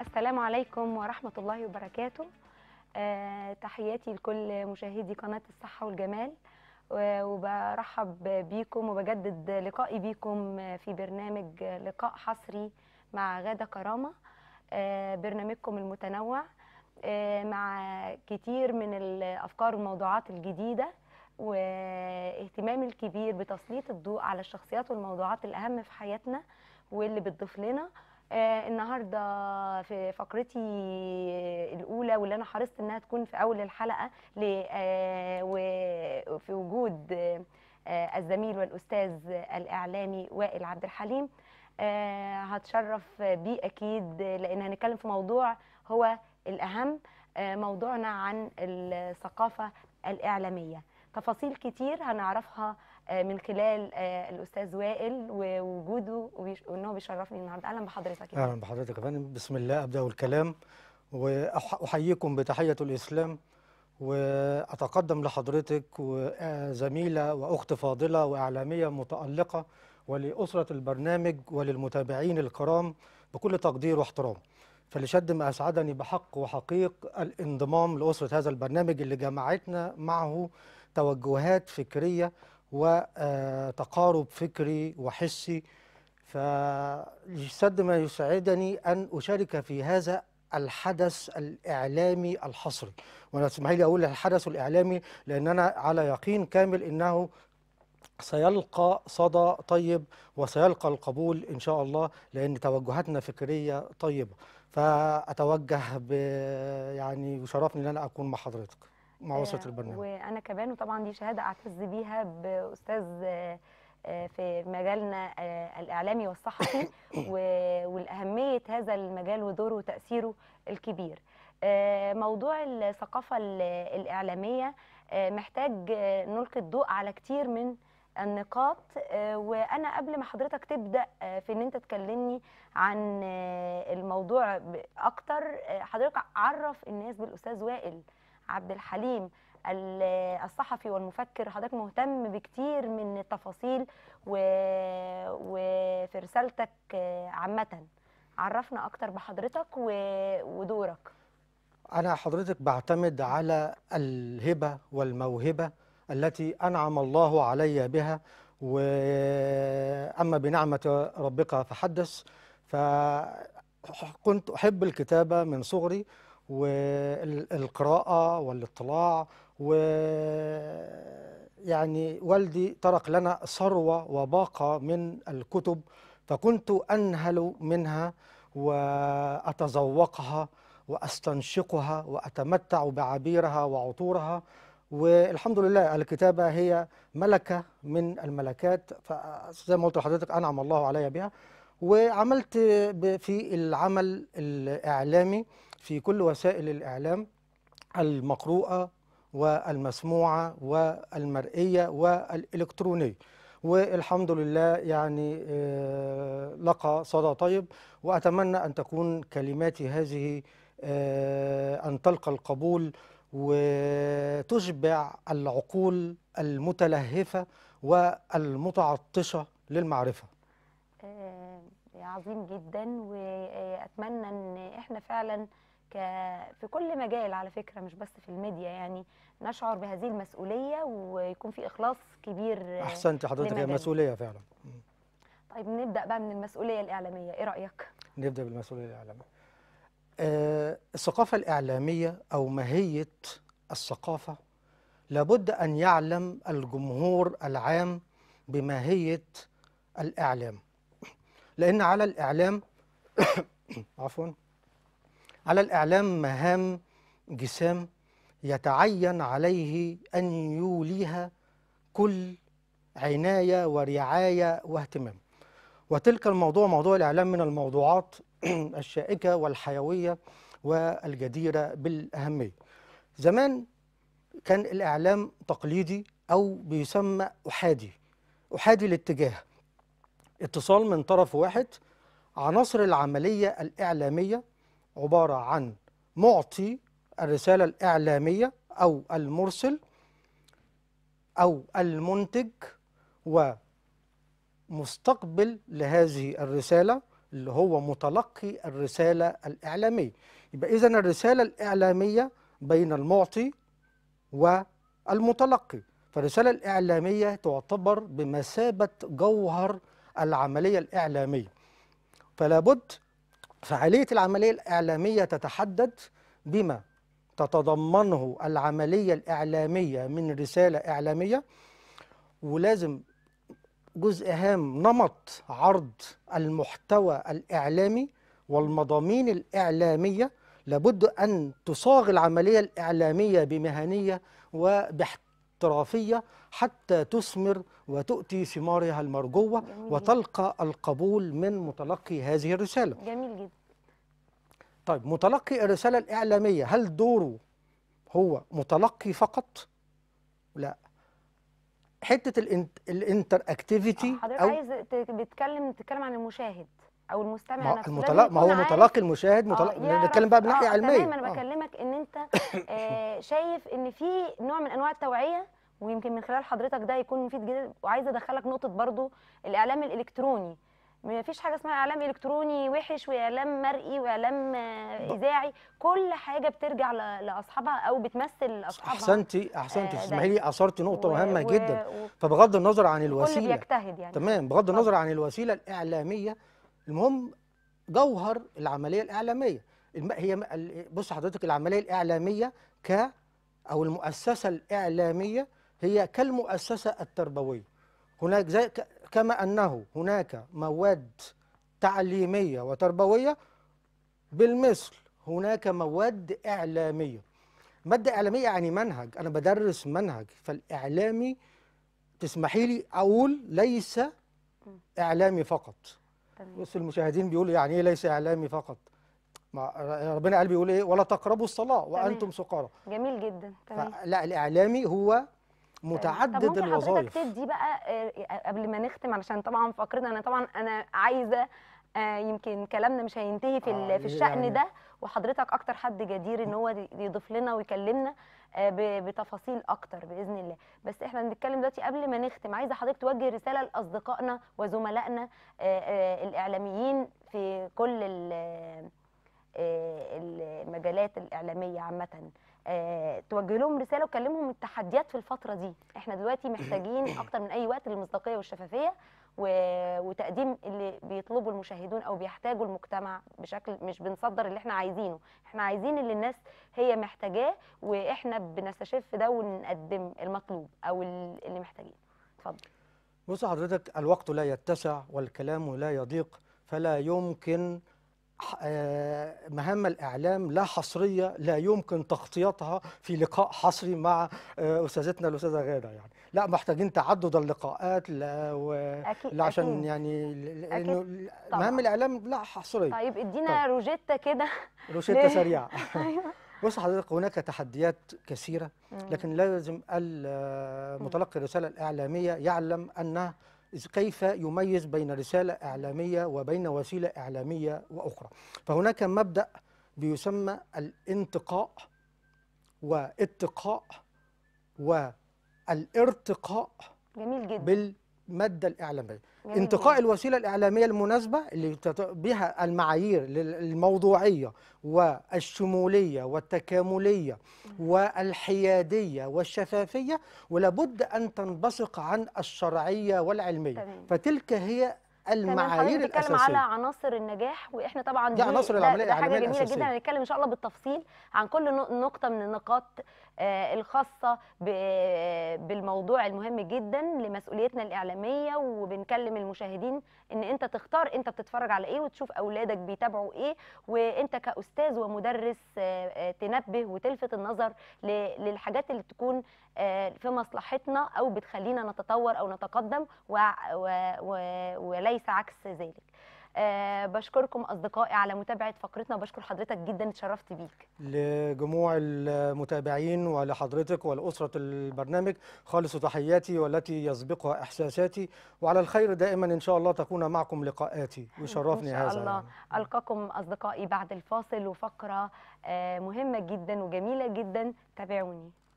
السلام عليكم ورحمة الله وبركاته آه، تحياتي لكل مشاهدي قناة الصحة والجمال وبرحب بيكم وبجدد لقائي بيكم في برنامج لقاء حصري مع غادة كرامة آه، برنامجكم المتنوع آه، مع كتير من الأفكار والموضوعات الجديدة واهتمام الكبير بتسليط الضوء على الشخصيات والموضوعات الأهم في حياتنا واللي بتضيف لنا آه النهارده في فقرتي الاولى واللي انا حرصت انها تكون في اول الحلقه آه وفي وجود آه الزميل والاستاذ الاعلامي وائل عبد الحليم آه، هتشرف بيه اكيد لان هنتكلم في موضوع هو الاهم آه، موضوعنا عن الثقافه الاعلاميه تفاصيل كتير هنعرفها آه، من خلال آه، الاستاذ وائل ووجوده وان هو بيشرفني النهارده اهلا بحضرتك اهلا بحضرتك يا فندم بسم الله ابدا الكلام واحييكم بتحيه الاسلام واتقدم لحضرتك آه، زميله واخت فاضله واعلاميه متالقه ولاسره البرنامج وللمتابعين الكرام بكل تقدير واحترام فلشد ما اسعدني بحق وحقيق الانضمام لاسره هذا البرنامج اللي جمعتنا معه توجهات فكرية وتقارب آه، فكري وحسي فسد ما يسعدني أن أشارك في هذا الحدث الإعلامي الحصري وأنا اسمحي لي أقول الحدث الإعلامي لأن أنا على يقين كامل أنه سيلقى صدى طيب وسيلقى القبول إن شاء الله لأن توجهاتنا فكرية طيبة فأتوجه ب يعني وشرفني أن أنا أكون مع حضرتك مع وسط آه، البرنامج وانا كمان وطبعا دي شهاده اعتز بيها باستاذ آه، آه، في مجالنا الاعلامي والصحفي والاهميه هذا المجال ودوره وتاثيره الكبير موضوع الثقافه الاعلاميه محتاج نلقي الضوء على كتير من النقاط وانا قبل ما حضرتك تبدا في ان انت تكلمني عن الموضوع اكتر حضرتك عرف الناس بالاستاذ وائل عبد الحليم الصحفي والمفكر حضرتك مهتم بكتير من التفاصيل و... وفي رسالتك عامة عرفنا أكتر بحضرتك و... ودورك أنا حضرتك بعتمد على الهبة والموهبة التي أنعم الله علي بها وأما بنعمة ربك فحدث فكنت أحب الكتابة من صغري والقراءة والاطلاع و يعني والدي ترك لنا ثروة وباقة من الكتب فكنت أنهل منها وأتذوقها وأستنشقها وأتمتع بعبيرها وعطورها والحمد لله الكتابة هي ملكة من الملكات فزي ما قلت لحضرتك أنعم الله علي بها وعملت في العمل الإعلامي في كل وسائل الإعلام المقروءة والمسموعة والمرئية والإلكترونية والحمد لله يعني آه، لقى صدى طيب وأتمنى أن تكون كلماتي هذه آه، أن تلقى القبول وتشبع العقول المتلهفة والمتعطشة للمعرفة آه، عظيم جدا وأتمنى أن احنا فعلا ك... في كل مجال على فكره مش بس في الميديا يعني نشعر بهذه المسؤوليه ويكون في اخلاص كبير احسنت حضرتك هي مسؤوليه فعلا طيب نبدا بقى من المسؤوليه الاعلاميه ايه رايك نبدا بالمسؤوليه الاعلاميه آه الثقافه الاعلاميه او ماهيه الثقافه لابد ان يعلم الجمهور العام بماهيه الاعلام لان على الاعلام عفوا على الإعلام مهام جسام يتعين عليه أن يوليها كل عناية ورعاية واهتمام وتلك الموضوع موضوع الإعلام من الموضوعات الشائكة والحيوية والجديرة بالأهمية زمان كان الإعلام تقليدي أو بيسمى أحادي أحادي الاتجاه اتصال من طرف واحد عناصر العملية الإعلامية عبارة عن معطي الرسالة الإعلامية أو المرسل أو المنتج ومستقبل لهذه الرسالة اللي هو متلقي الرسالة الإعلامية يبقى إذا الرسالة الإعلامية بين المعطي والمتلقي فالرسالة الإعلامية تعتبر بمثابة جوهر العملية الإعلامية فلا بد فعالية العملية الإعلامية تتحدد بما تتضمنه العملية الإعلامية من رسالة إعلامية ولازم جزء هام نمط عرض المحتوى الإعلامي والمضامين الإعلامية لابد أن تصاغ العملية الإعلامية بمهنية وباحترام احترافية حتى تثمر وتؤتي ثمارها المرجوة وتلقى القبول من متلقي هذه الرسالة جميل جدا طيب متلقي الرسالة الإعلامية هل دوره هو متلقي فقط؟ لا حتة الانتر اكتيفيتي حضرتك عايز بتتكلم تتكلم عن المشاهد او المستمع نفسه المتلقي ما هو متلاقي المشاهد متلاقي آه، بنتكلم بقى بناحيه ناحيه علميه تمام انا آه. بكلمك ان انت آه شايف ان في نوع من انواع التوعيه ويمكن من خلال حضرتك ده يكون مفيد جدا وعايزه ادخلك نقطه برضو الاعلام الالكتروني ما فيش حاجه اسمها اعلام الكتروني وحش واعلام مرئي واعلام آه، اذاعي كل حاجه بترجع لاصحابها او بتمثل اصحابها احسنتي احسنتي اسمحي لي اثرتي نقطه و... مهمه و... جدا فبغض النظر عن الوسيله كل بيجتهد يعني تمام بغض النظر عن الوسيله الاعلاميه المهم جوهر العمليه الاعلاميه هي بص حضرتك العمليه الاعلاميه ك او المؤسسه الاعلاميه هي كالمؤسسه التربويه هناك زي كما انه هناك مواد تعليميه وتربويه بالمثل هناك مواد اعلاميه ماده اعلاميه يعني منهج انا بدرس منهج فالاعلامي تسمحي لي اقول ليس اعلامي فقط بص المشاهدين بيقولوا يعني ايه ليس اعلامي فقط ما ربنا قال بيقول ايه ولا تقربوا الصلاه وانتم سقراء جميل جدا تمام لا الاعلامي هو متعدد الوظائف طب ممكن حضرتك تدي بقى آه، آه، قبل ما نختم علشان طبعا فقرنا انا طبعا انا عايزه آه، يمكن كلامنا مش هينتهي في, آه، في الشأن يعني ده وحضرتك اكتر حد جدير ان هو يضيف لنا ويكلمنا آه، بتفاصيل اكتر باذن الله بس احنا بنتكلم دلوقتي قبل ما نختم عايزه حضرتك توجه رساله لاصدقائنا وزملائنا الاعلاميين في كل المجالات الاعلاميه عامه توجه لهم رساله وكلمهم التحديات في الفتره دي احنا دلوقتي محتاجين اكتر من اي وقت للمصداقيه والشفافيه وتقديم اللي بيطلبه المشاهدون او بيحتاجه المجتمع بشكل مش بنصدر اللي احنا عايزينه احنا عايزين اللي الناس هي محتاجاه واحنا بنستشف ده ونقدم المطلوب او اللي محتاجينه اتفضل بص حضرتك الوقت لا يتسع والكلام لا يضيق فلا يمكن آه، مهام الاعلام لا حصريه لا يمكن تغطيتها في لقاء حصري مع آه، استاذتنا الاستاذه غاده يعني لا محتاجين تعدد اللقاءات لا, و... أكيد لا عشان أكيد يعني لانه مهام الاعلام لا حصريه طيب ادينا طيب. روجيتا كده روجيتا سريعه ايوه بص حضرتك هناك تحديات كثيره لكن لازم المتلقي آه، الرساله الاعلاميه يعلم انها كيف يميز بين رسالة إعلامية وبين وسيلة إعلامية وأخرى فهناك مبدأ بيسمى الانتقاء واتقاء والارتقاء جميل جدا الماده الاعلاميه انتقاء الوسيله الاعلاميه المناسبه اللي بها المعايير الموضوعيه والشموليه والتكامليه والحياديه والشفافيه ولابد ان تنبثق عن الشرعيه والعلميه تمام. فتلك هي المعايير الاساسيه بنتكلم على عناصر النجاح واحنا طبعا دي, دي عناصر العمليه الاعلاميه حاجه جميله جدا هنتكلم ان شاء الله بالتفصيل عن كل نقطه من النقاط آه، الخاصه آه، بالموضوع المهم جدا لمسؤوليتنا الاعلاميه وبنكلم المشاهدين ان انت تختار انت بتتفرج على ايه وتشوف اولادك بيتابعوا ايه وانت كاستاذ ومدرس آه، تنبه وتلفت النظر للحاجات اللي تكون في مصلحتنا او بتخلينا نتطور او نتقدم وليس عكس ذلك آه، بشكركم اصدقائي على متابعه فقرتنا وبشكر حضرتك جدا اتشرفت بيك لجموع المتابعين ولحضرتك ولاسره البرنامج خالص تحياتي والتي يسبقها احساساتي وعلى الخير دائما ان شاء الله تكون معكم لقاءاتي ويشرفني هذا ان شاء الله يعني. القاكم اصدقائي بعد الفاصل وفقره آه، مهمه جدا وجميله جدا تابعوني